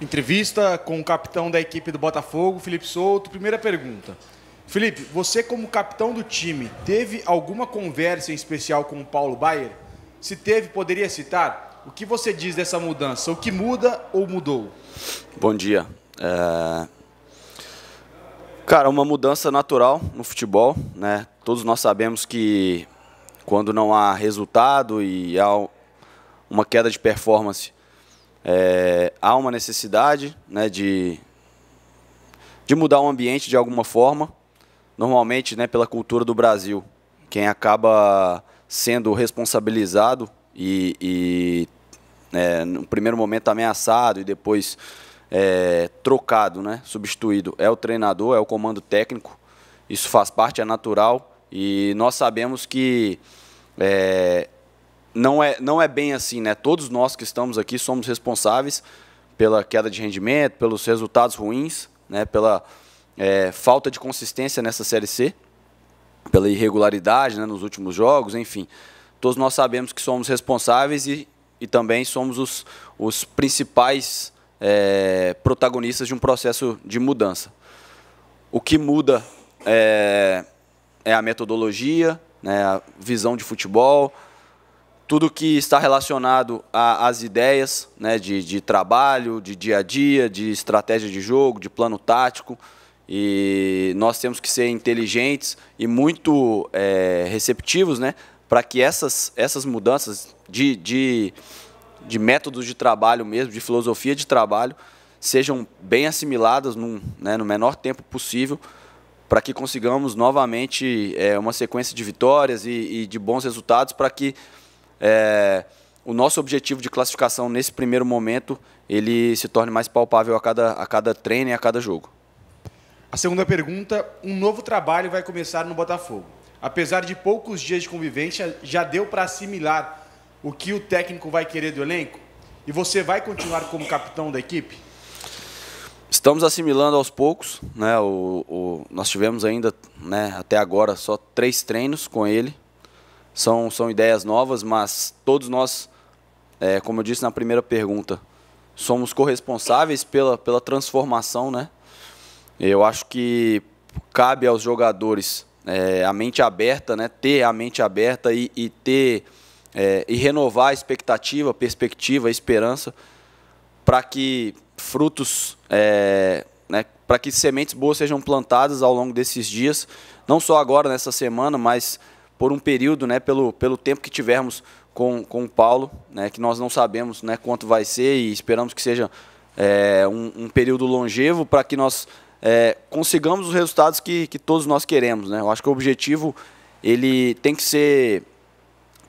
Entrevista com o capitão da equipe do Botafogo, Felipe Souto. Primeira pergunta. Felipe, você como capitão do time, teve alguma conversa em especial com o Paulo Baier? Se teve, poderia citar? O que você diz dessa mudança? O que muda ou mudou? Bom dia. É... Cara, uma mudança natural no futebol, né? Todos nós sabemos que quando não há resultado e há uma queda de performance, é, há uma necessidade né, de, de mudar o ambiente de alguma forma. Normalmente, né, pela cultura do Brasil, quem acaba sendo responsabilizado e, e é, no primeiro momento ameaçado e depois é, trocado, né, substituído, é o treinador, é o comando técnico. Isso faz parte, é natural. E nós sabemos que é, não é, não é bem assim, né? Todos nós que estamos aqui somos responsáveis pela queda de rendimento, pelos resultados ruins, né? pela é, falta de consistência nessa Série C, pela irregularidade né? nos últimos jogos, enfim. Todos nós sabemos que somos responsáveis e, e também somos os, os principais é, protagonistas de um processo de mudança. O que muda é, é a metodologia, né? a visão de futebol, tudo que está relacionado às ideias né, de, de, trabalho, de dia a dia, de estratégia de jogo, de plano tático. E nós temos que ser inteligentes e muito é, receptivos né, para que essas, essas mudanças de, de, de, métodos de trabalho mesmo, de filosofia de trabalho, sejam bem assimiladas num, né, no menor tempo possível para que consigamos novamente é, uma sequência de vitórias e, e de bons resultados para que é, o nosso objetivo de classificação nesse primeiro momento ele se torne mais palpável a cada, a cada treino e a cada jogo. A segunda pergunta: um novo trabalho vai começar no Botafogo. Apesar de poucos dias de convivência, já deu para assimilar o que o técnico vai querer do elenco? E você vai continuar como capitão da equipe? Estamos assimilando aos poucos, né? O, o nós tivemos ainda, né, até agora, só três treinos com ele. São, são ideias novas, mas todos nós, é, como eu disse na primeira pergunta, somos corresponsáveis pela, pela transformação, né? Eu acho que cabe aos jogadores é, a mente aberta, né? Ter a mente aberta e, e ter é, e renovar a expectativa, perspectiva, a esperança para que frutos, é, né, para que sementes boas sejam plantadas ao longo desses dias, não só agora nessa semana, mas por um período, né, pelo, pelo tempo que tivermos com, com o Paulo, né, que nós não sabemos né, quanto vai ser e esperamos que seja é, um, um, período longevo para que nós é, consigamos os resultados que, que todos nós queremos. Né? Eu acho que o objetivo ele tem que ser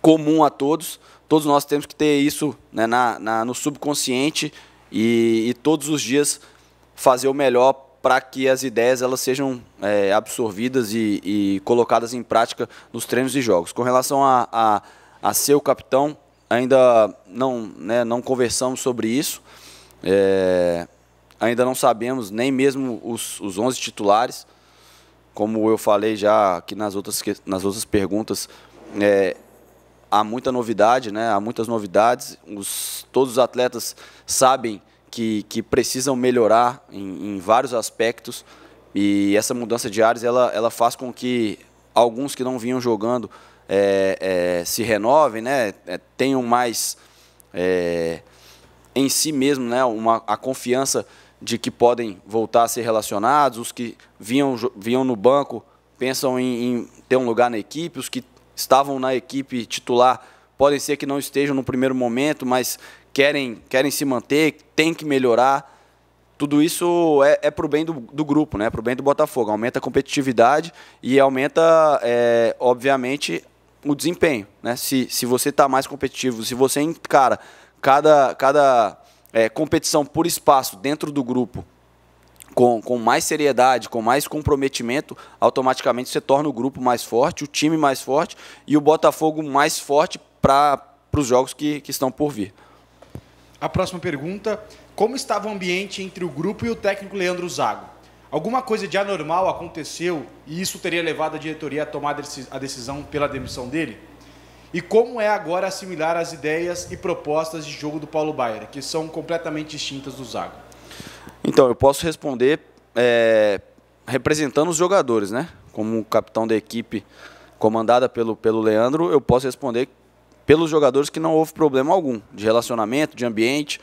comum a todos, todos nós temos que ter isso né, na, na no subconsciente e, e todos os dias fazer o melhor para que as ideias elas sejam é, absorvidas e, e, colocadas em prática nos treinos e jogos. Com relação a, a, a ser o capitão, ainda não, né, não conversamos sobre isso, é, ainda não sabemos nem mesmo os, os 11 titulares, como eu falei já aqui nas outras, nas outras perguntas, é, há muita novidade, né, há muitas novidades, os, todos os atletas sabem que, que precisam melhorar em, em, vários aspectos e essa mudança de áreas ela, ela faz com que alguns que não vinham jogando é, é, se renovem, né? É, tenham mais é, em si mesmo né? Uma, a confiança de que podem voltar a ser relacionados, os que vinham, vinham no banco pensam em, em ter um lugar na equipe, os que estavam na equipe titular podem ser que não estejam no primeiro momento, mas querem, querem se manter, tem que melhorar. Tudo isso é, é para o bem do, do, grupo, né? para o bem do Botafogo. Aumenta a competitividade e aumenta, é, obviamente, o desempenho. Né? Se, se você está mais competitivo, se você encara cada, cada é, competição por espaço dentro do grupo com, com mais seriedade, com mais comprometimento, automaticamente você torna o grupo mais forte, o time mais forte e o Botafogo mais forte para os jogos que, que estão por vir. A próxima pergunta: Como estava o ambiente entre o grupo e o técnico Leandro Zago? Alguma coisa de anormal aconteceu e isso teria levado a diretoria a tomar a decisão pela demissão dele? E como é agora assimilar as ideias e propostas de jogo do Paulo Baier, que são completamente distintas do Zago? Então, eu posso responder é, representando os jogadores, né? Como capitão da equipe comandada pelo, pelo Leandro, eu posso responder pelos jogadores que não houve problema algum de relacionamento, de ambiente.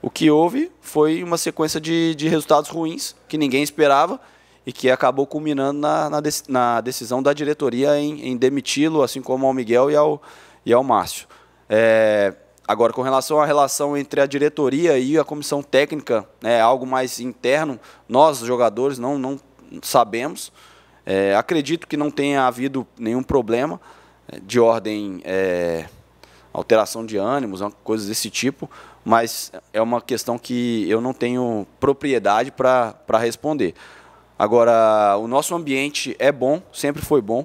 O que houve foi uma sequência de, de resultados ruins que ninguém esperava e que acabou culminando na, na, de, na decisão da diretoria em, em demiti-lo, assim como ao Miguel e ao, e ao Márcio. É, agora, com relação à relação entre a diretoria e a comissão técnica, né, é algo mais interno, nós, jogadores, não, não sabemos. É, acredito que não tenha havido nenhum problema de ordem é, alteração de ânimos, coisas desse tipo, mas é uma questão que eu não tenho propriedade para responder. Agora, o nosso ambiente é bom, sempre foi bom.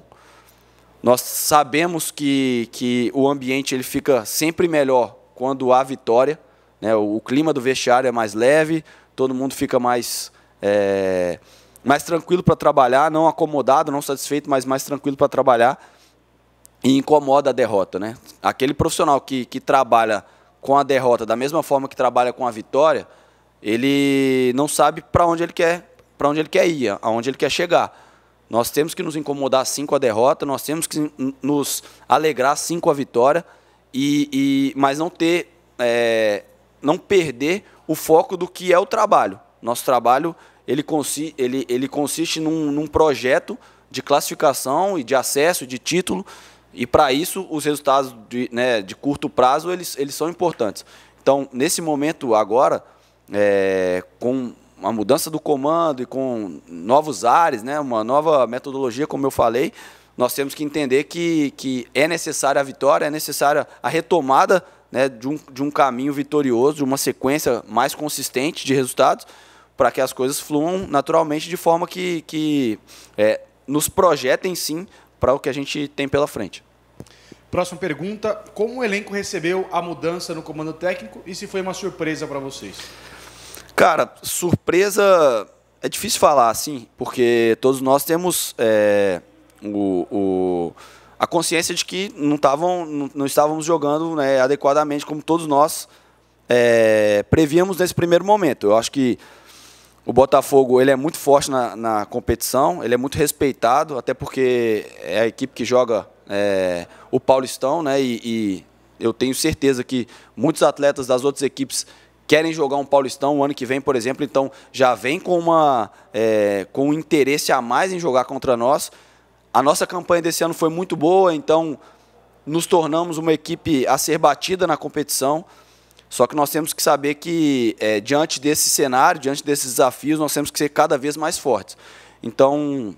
Nós sabemos que, que o ambiente ele fica sempre melhor quando há vitória. Né? O, o clima do vestiário é mais leve, todo mundo fica mais. É, mais tranquilo para trabalhar, não acomodado, não satisfeito, mas mais tranquilo para trabalhar e incomoda a derrota, né? Aquele profissional que, que trabalha com a derrota da mesma forma que trabalha com a vitória, ele não sabe para onde ele quer, para onde ele quer ir, aonde ele quer chegar. Nós temos que nos incomodar sim com a derrota, nós temos que nos alegrar sim com a vitória, e, e mas não ter, é, não perder o foco do que é o trabalho. Nosso trabalho ele, consi ele, ele consiste num, num projeto de classificação e de acesso, de título, e para isso, os resultados de, né, de curto prazo eles, eles são importantes. Então, nesse momento agora, é, com a mudança do comando e com novos ares, né, uma nova metodologia, como eu falei, nós temos que entender que, que é necessária a vitória, é necessária a retomada né, de, um, de um caminho vitorioso, de uma sequência mais consistente de resultados, para que as coisas fluam naturalmente de forma que, que é, nos projetem sim para o que a gente tem pela frente. Próxima pergunta: como o elenco recebeu a mudança no comando técnico e se foi uma surpresa para vocês? Cara, surpresa é difícil falar, assim, porque todos nós temos é, o, o, a consciência de que não, tavam, não, não estávamos jogando né, adequadamente como todos nós é, prevíamos nesse primeiro momento. Eu acho que o Botafogo ele é muito forte na, na competição, ele é muito respeitado, até porque é a equipe que joga é, o Paulistão, né? E, e, eu tenho certeza que muitos atletas das outras equipes querem jogar um Paulistão o ano que vem, por exemplo. Então já vem com uma é, com um interesse a mais em jogar contra nós. A nossa campanha desse ano foi muito boa, então nos tornamos uma equipe a ser batida na competição. Só que nós temos que saber que, é, diante desse cenário, diante desses desafios, nós temos que ser cada vez mais fortes. Então,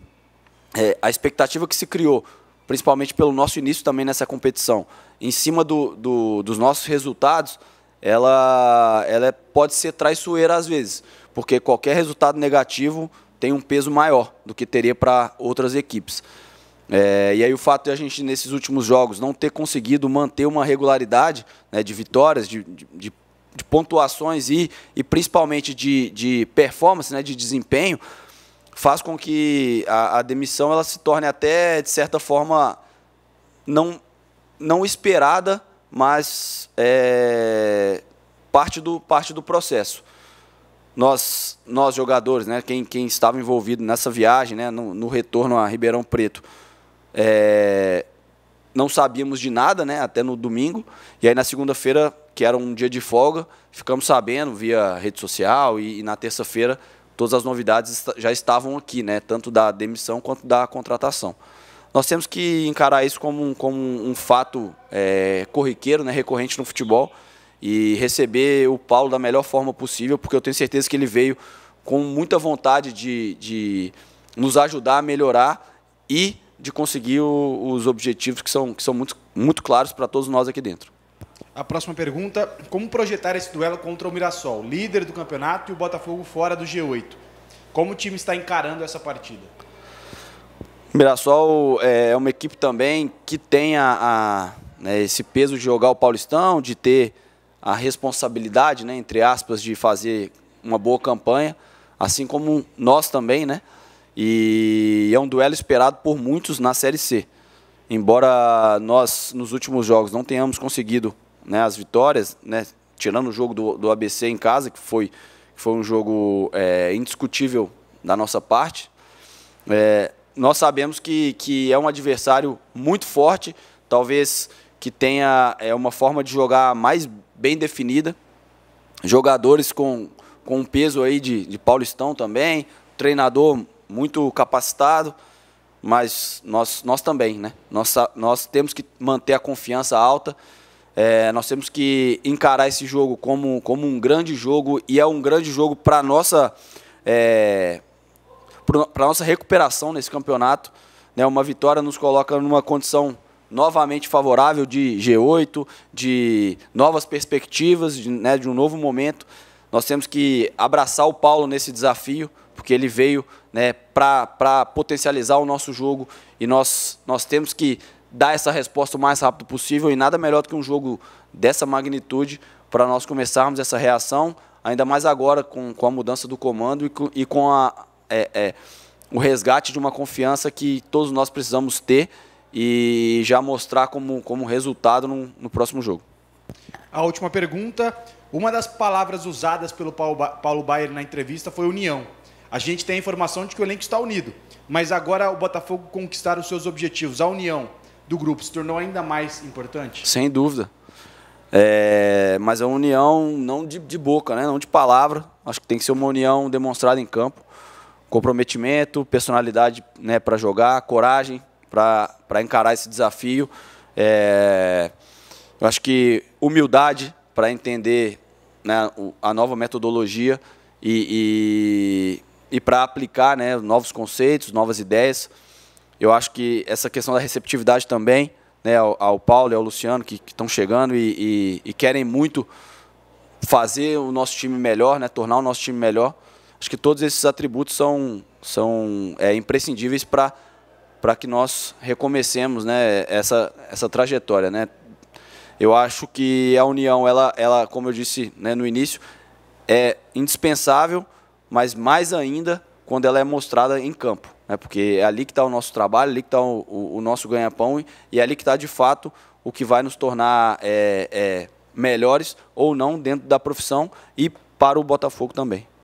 é, a expectativa que se criou principalmente pelo nosso início também nessa competição, em cima do, do, dos nossos resultados, ela, ela é, pode ser traiçoeira às vezes, porque qualquer resultado negativo tem um peso maior do que teria para outras equipes. É, e aí o fato de a gente, nesses últimos jogos, não ter conseguido manter uma regularidade né, de vitórias, de, de, de pontuações e, e principalmente de, de performance, né, de desempenho, faz com que a, a demissão ela se torne até, de certa forma, não, não esperada, mas é, parte, do, parte do processo. Nós, nós jogadores, né, quem, quem estava envolvido nessa viagem, né, no, no retorno a Ribeirão Preto, é, não sabíamos de nada, né, até no domingo. E aí na segunda-feira, que era um dia de folga, ficamos sabendo via rede social e, e na terça-feira todas as novidades já estavam aqui, né? tanto da demissão quanto da contratação. Nós temos que encarar isso como um, como um fato é, corriqueiro, né? recorrente no futebol, e receber o Paulo da melhor forma possível, porque eu tenho certeza que ele veio com muita vontade de, de nos ajudar a melhorar e de conseguir o, os objetivos que são, que são muito, muito claros para todos nós aqui dentro. A próxima pergunta: como projetar esse duelo contra o Mirassol, líder do campeonato e o Botafogo fora do G8? Como o time está encarando essa partida? Mirassol é, é uma equipe também que tem a, a né, esse peso de jogar o Paulistão, de ter a responsabilidade, né, entre aspas, de fazer uma boa campanha, assim como nós também, né? E é um duelo esperado por muitos na Série C. Embora nós, nos últimos jogos, não tenhamos conseguido né, as vitórias, né, tirando o jogo do, do ABC em casa, que foi, que foi um jogo é, indiscutível da nossa parte, é, nós sabemos que, que é um adversário muito forte, talvez que tenha é, uma forma de jogar mais bem definida, jogadores com, com um peso aí de, de Paulistão também, treinador muito capacitado, mas nós, nós também, né? Nós, nós temos que manter a confiança alta é, nós temos que encarar esse jogo como, como um grande jogo e é um grande jogo para nossa é, para nossa recuperação nesse campeonato. Né? Uma vitória nos coloca numa condição novamente favorável de G8, de novas perspectivas, de, né, de um novo momento. Nós temos que abraçar o Paulo nesse desafio, porque ele veio né, para potencializar o nosso jogo e nós, nós temos que dar essa resposta o mais rápido possível e nada melhor do que um jogo dessa magnitude para nós começarmos essa reação, ainda mais agora com, com a mudança do comando e com, e com a, é, é, o resgate de uma confiança que todos nós precisamos ter e já mostrar como, como resultado no, no próximo jogo. A última pergunta. Uma das palavras usadas pelo Paulo, ba Paulo Baier na entrevista foi união. A gente tem a informação de que o elenco está unido, mas agora o Botafogo conquistar os seus objetivos, a união, do grupo se tornou ainda mais importante? Sem dúvida. É, mas é a união não de, de, boca, né? não de palavra. Acho que tem que ser uma união demonstrada em campo. Comprometimento, personalidade né, para jogar, coragem para encarar esse desafio. É, acho que humildade para entender né, a nova metodologia e, e, e para aplicar né, novos conceitos, novas ideias. Eu acho que essa questão da receptividade também, né, ao, ao Paulo e ao Luciano, que estão chegando e, e, e, querem muito fazer o nosso time melhor, né, tornar o nosso time melhor. Acho que todos esses atributos são, são é, imprescindíveis para para que nós recomecemos né, essa, essa trajetória. Né? Eu acho que a união, ela, ela como eu disse né, no início, é indispensável, mas mais ainda quando ela é mostrada em campo né? porque é ali que está o nosso trabalho, ali que está o, o, o, nosso ganha-pão e é ali que está, de fato, o que vai nos tornar é, é, melhores ou não dentro da profissão e para o Botafogo também.